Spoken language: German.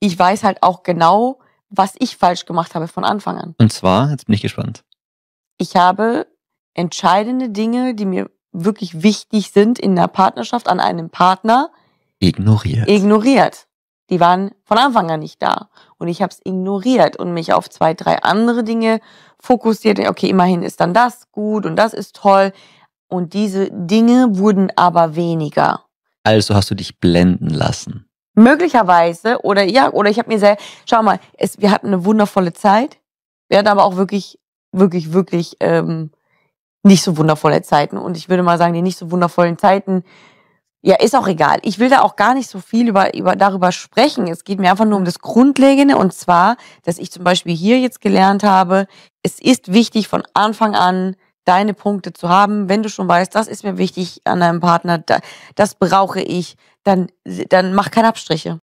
ich weiß halt auch genau, was ich falsch gemacht habe von Anfang an. Und zwar, jetzt bin ich gespannt. Ich habe entscheidende Dinge, die mir wirklich wichtig sind in der Partnerschaft an einem Partner, ignoriert. Ignoriert. Die waren von Anfang an nicht da. Und ich habe es ignoriert und mich auf zwei, drei andere Dinge fokussiert. Okay, immerhin ist dann das gut und das ist toll. Und diese Dinge wurden aber weniger. Also hast du dich blenden lassen möglicherweise oder ja, oder ich habe mir sehr, schau mal, es, wir hatten eine wundervolle Zeit, wir hatten aber auch wirklich, wirklich, wirklich ähm, nicht so wundervolle Zeiten. Und ich würde mal sagen, die nicht so wundervollen Zeiten, ja, ist auch egal. Ich will da auch gar nicht so viel über, über, darüber sprechen. Es geht mir einfach nur um das Grundlegende und zwar, dass ich zum Beispiel hier jetzt gelernt habe, es ist wichtig von Anfang an deine Punkte zu haben. Wenn du schon weißt, das ist mir wichtig an deinem Partner, das brauche ich, dann, dann mach keine Abstriche.